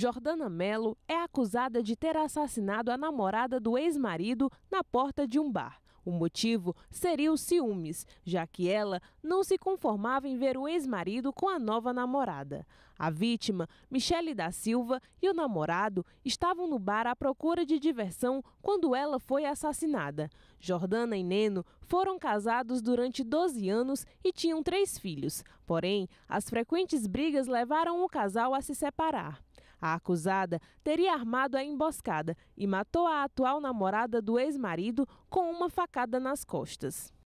Jordana Mello é acusada de ter assassinado a namorada do ex-marido na porta de um bar. O motivo seria os ciúmes, já que ela não se conformava em ver o ex-marido com a nova namorada. A vítima, Michele da Silva, e o namorado estavam no bar à procura de diversão quando ela foi assassinada. Jordana e Neno foram casados durante 12 anos e tinham três filhos. Porém, as frequentes brigas levaram o casal a se separar. A acusada teria armado a emboscada e matou a atual namorada do ex-marido com uma facada nas costas.